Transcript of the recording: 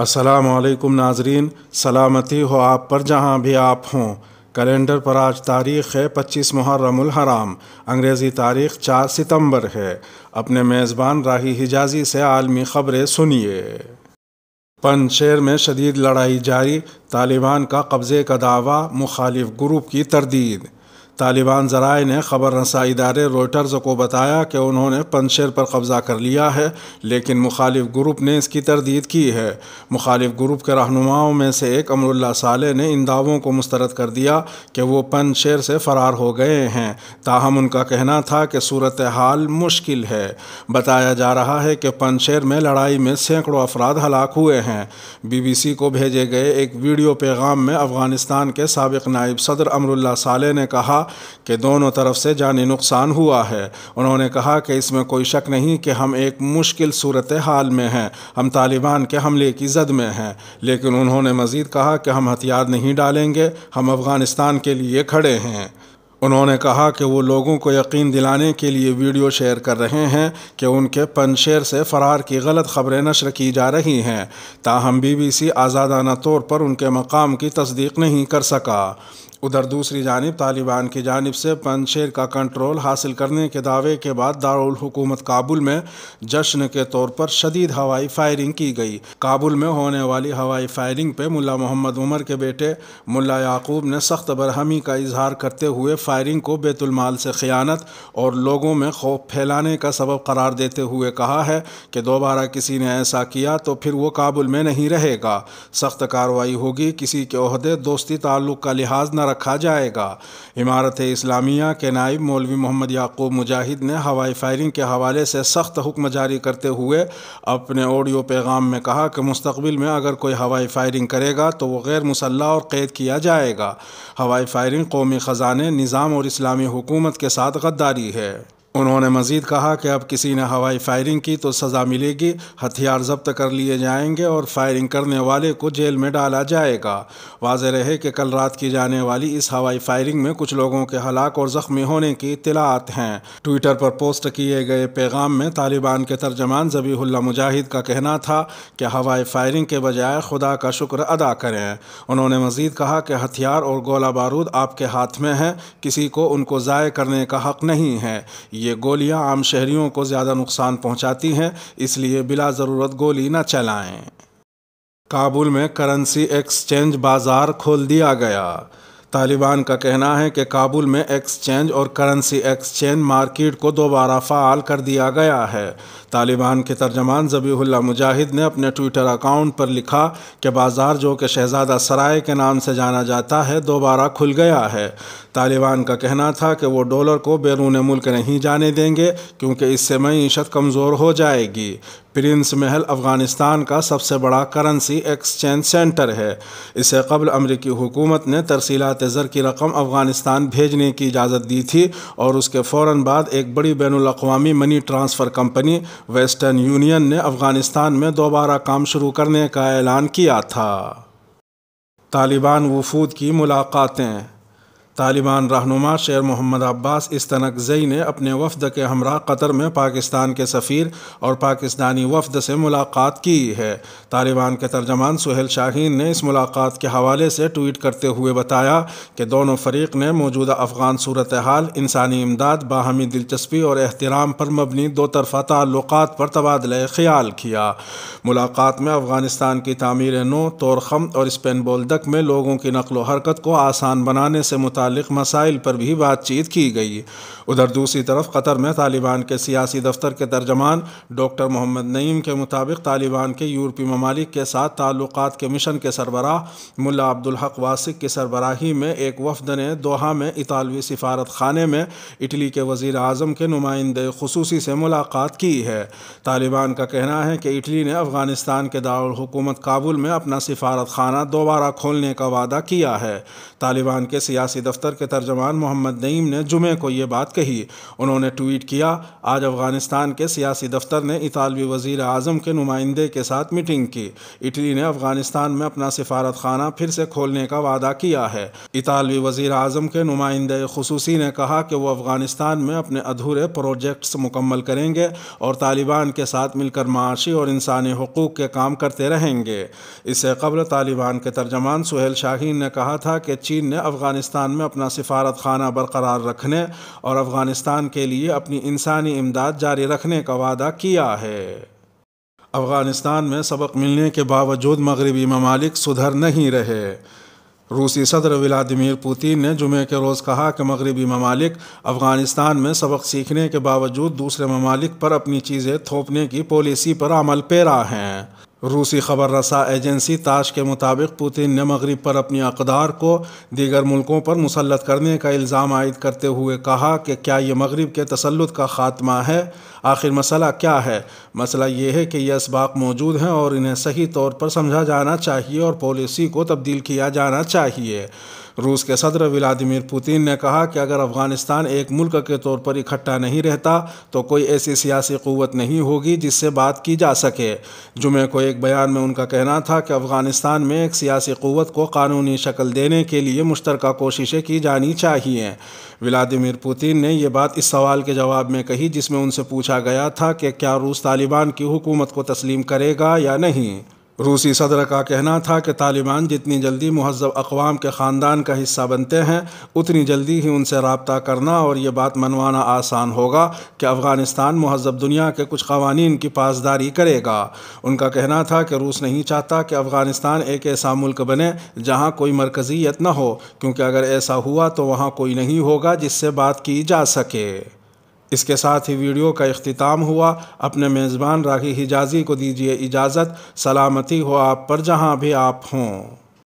असलकम नाजरीन सलामती हो आप पर जहाँ भी आप हों कैलेंडर पर आज तारीख़ है पच्चीस मुहर्रमुल हराम अंग्रेज़ी तारीख़ चार सितंबर है अपने मेज़बान राही हिजाजी से आलमी ख़बरें सुनिए पनशेर में शदीद लड़ाई जारी तालिबान का कब्ज़े का दावा मुखालिफ ग्रुप की तरदीद तालिबान जराए ने खबर रसा इदारे रोइटर्स को बताया कि उन्होंने पनशेर पर कब्ज़ा कर लिया है लेकिन मुखालिफ ग्रुप ने इसकी तरदीद की है मुखालिफ ग्रुप के रहनुमाओं में से एक अमरुल्ला साले ने इन दावों को मुस्तरद कर दिया कि वो पनशेर से फ़रार हो गए हैं ताहम उनका कहना था कि सूरत हाल मुश्किल है बताया जा रहा है कि पनशेर में लड़ाई में सैकड़ों अफराद हलाक हुए हैं सी को भेजे गए एक वीडियो पैगाम में अफ़गानिस्तान के सबक नायब सदर अमरुल्ला साले ने कहा कि दोनों तरफ से जानी नुकसान हुआ है उन्होंने कहा कि इसमें कोई शक नहीं कि हम एक मुश्किल सूरत हाल में हैं हम तालिबान के हमले की जद में हैं लेकिन उन्होंने मज़ीद कहा कि हम हथियार नहीं डालेंगे हम अफ़गानिस्तान के लिए खड़े हैं उन्होंने कहा कि वो लोगों को यकीन दिलाने के लिए वीडियो शेयर कर रहे हैं कि उनके पनशेर से फ़रार की गलत खबरें नशर की जा रही हैं ताहम बीबीसी आज़ादाना तौर पर उनके मकाम की तस्दीक नहीं कर सका उधर दूसरी जानब तालिबान की जानब से पनशेर का कंट्रोल हासिल करने के दावे के बाद दारकूमत काबुल में जश्न के तौर पर शदीद हवाई फायरिंग की गई काबुल में होने वाली हवाई फायरिंग पर मुला मोहम्मद उमर के बेटे मुला याकूब ने सख्त बरहमी का इजहार करते हुए फायरिंग को बेतुलमाल से ख़यानत और लोगों में खौफ फैलाने का सबब करार देते हुए कहा है कि दोबारा किसी ने ऐसा किया तो फिर वो काबुल में नहीं रहेगा सख्त कार्रवाई होगी किसी के अहदे दोस्ती ताल्लुक़ का लिहाज न रखा जाएगा इमारत इस्लामिया के नायब मौलवी मोहम्मद याकूब मुजाहिद ने हवाई फायरिंग के हवाले से सख्त हुक्म जारी करते हुए अपने ऑडियो पैगाम में कहा कि मुस्तबिल में अगर कोई हवाई फायरिंग करेगा तो वह गैर मुसल्ह और कैद किया जाएगा हवाई फायरिंग कौमी ख़जाने निज़ाम और इस्लामी हुकूमत के साथ गद्दारी है उन्होंने मजीद कहा कि अब किसी ने हवाई फायरिंग की तो सज़ा मिलेगी हथियार जब्त कर लिए जाएंगे और फायरिंग करने वाले को जेल में डाला जाएगा वाज रहे कि कल रात की जाने वाली इस हवाई फायरिंग में कुछ लोगों के हलाक और ज़ख्मी होने की इतलात हैं ट्विटर पर पोस्ट किए गए पैगाम में तालिबान के तर्जमान जबीहुल्ला मुजाहिद का कहना था कि हवाई फायरिंग के बजाय खुदा का शुक्र अदा करें उन्होंने मजीद कहा कि हथियार और गोला बारूद आपके हाथ में है किसी को उनको ज़ाय करने का हक नहीं है ये गोलियां आम शहरियों को ज़्यादा नुकसान पहुंचाती हैं इसलिए बिला ज़रूरत गोली न चलाएं काबुल में करेंसी एक्सचेंज बाज़ार खोल दिया गया तालिबान का कहना है कि काबुल में एक्सचेंज और करेंसी एक्सचेंज मार्केट को दोबारा फ़ाल कर दिया गया है तालिबान के तर्जमान जबीहुल्ला मुजाहिद ने अपने ट्विटर अकाउंट पर लिखा कि बाज़ार जो कि शहजादा सराय के नाम से जाना जाता है दोबारा खुल गया है तालिबान का कहना था कि वो डॉलर को बैरून मुल्क नहीं जाने देंगे क्योंकि इससे मीशत कमज़ोर हो जाएगी प्रिंस महल अफ़गानिस्तान का सबसे बड़ा करेंसी एक्सचेंज सेंटर है इसे कबल अमरीकी हुकूमत ने तरसीलात ज़र की रकम अफ़गानिस्तान भेजने की इजाज़त दी थी और उसके फ़ौर बाद एक बड़ी बैन अवी money transfer company Western Union ने अफ़गानिस्तान में दोबारा काम शुरू करने का ऐलान किया था तालिबान वफूद की मुलाकातें तालिबान रहनुमा शेर मोहम्मद अब्बास इस्तनकजई ने अपने वफद के हमरा कतर में पाकिस्तान के सफ़ीर और पाकिस्तानी वफद से मुलाकात की है तालिबान के तर्जमान सुहेल शाहीन ने इस मुलाकात के हवाले से ट्वीट करते हुए बताया कि दोनों फरीक ने मौजूदा अफगान सूरत हाल इंसानी इमदाद बाहमी दिलचस्पी और एहतराम पर मबनी दो तरफ़ा ताल्लुक पर तबादला ख्याल किया मुलाकात में अफगानिस्तान की तमीर नो तोरखम और स्पेन बोलदक में लोगों की नकलो हरकत को आसान बनाने से मुता मुतल मसाइल पर भी बातचीत की गई उधर दूसरी तरफ कतर में तालिबान के सियासी दफ्तर के तर्जमान डॉक्टर मोहम्मद नईम के मुताबिक तालिबान के यूरोपीय ममालिक के साथ ताल्लुक के मिशन के सरबराह मुला अब्दुलहक वासिक की सरबराही में एक वफद ने दोहा में इतालवी सिफारत खाने में इटली के वजीर अजम के नुमाइंदे खसूस से मुलाकात की है तालिबान का कहना है कि इटली ने अफगानिस्तान के दारकूमत काबुल में अपना सफारत खाना दोबारा खोलने का वादा किया है तालिबान के सियासी दफ्तर दफ्तर के तर्जमान मोहम्मद नईम ने जुमे को ये बात कही उन्होंने ट्वीट किया आज अफगानिस्तान के सियासी दफ्तर ने इतालवी वजीर अजम के नुमाइंदे के साथ मीटिंग की इटली ने अफगानिस्तान में अपना सिफारत खाना फिर से खोलने का वादा किया है इतालवी वजीर अजम के नुमाइंदे खसूसी ने कहा कि वह अफगानिस्तान में अपने अधूरे प्रोजेक्ट्स मुकम्मल करेंगे और तालिबान के साथ मिलकर माशी और इंसानी हकूक़ के काम करते रहेंगे इससे कबल तालिबान के तर्जमान सुहेल शाहीन ने कहा था कि चीन ने अफगानिस्तान में अपना सफारत खाना बरकरार रखने और अफ़गानिस्तान के लिए अपनी इंसानी इमदाद जारी रखने का वादा किया है अफ़गानिस्तान में सबक मिलने के बावजूद मगरबी ममालिक सुधर नहीं रहे रूसी सदर व्लादिमिर पुतिन ने जुमे के रोज़ कहा कि मगरबी ममालिक अफ़गानिस्तान में सबक सीखने के बावजूद दूसरे ममालिक पर अपनी चीज़ें थोपने की पॉलिसी पर अमल पैरा हैं रूसी खबर रसा एजेंसी ताश के मुताबिक पुतिन ने मगरब पर अपनी अकदार को दीगर मुल्कों पर मुसलत करने का इल्ज़ाम आयद करते हुए कहा कि क्या ये मगरब के तसलुत का ख़ात्मा है आखिर मसला क्या है मसला ये है कि ये इसबाक मौजूद हैं और इन्हें सही तौर पर समझा जाना चाहिए और पॉलिसी को तब्दील किया जाना चाहिए रूस के सदर व्लादिमिर पुतिन ने कहा कि अगर अफगानिस्तान एक मुल्क के तौर पर इकट्ठा नहीं रहता तो कोई ऐसी सियासी क़वत नहीं होगी जिससे बात की जा सके जुमे को एक बयान में उनका कहना था कि अफगानिस्तान में एक सियासी क़वत को कानूनी शक्ल देने के लिए मुश्तर कोशिशें की जानी चाहिए व्लादिमिर पुतिन ने यह बात इस सवाल के जवाब में कही जिसमें उनसे पूछा गया था कि क्या रूस तालिबान की हुकूमत को तस्लीम करेगा या नहीं रूसी सदर का कहना था कि तालिबान जितनी जल्दी महजब अकवाम के ख़ानदान का हिस्सा बनते हैं उतनी जल्दी ही उनसे रबता करना और ये बात मनवाना आसान होगा कि अफ़गानिस्तान महजब दुनिया के कुछ कवानीन की पासदारी करेगा उनका कहना था कि रूस नहीं चाहता कि अफ़गानिस्तान एक ऐसा मुल्क बने जहाँ कोई मरकज़ीत न हो क्योंकि अगर ऐसा हुआ तो वहाँ कोई नहीं होगा जिससे बात की जा सके इसके साथ ही वीडियो का अख्ताम हुआ अपने मेज़बान राखी हिजाजी को दीजिए इजाज़त सलामती हो आप पर जहाँ भी आप हों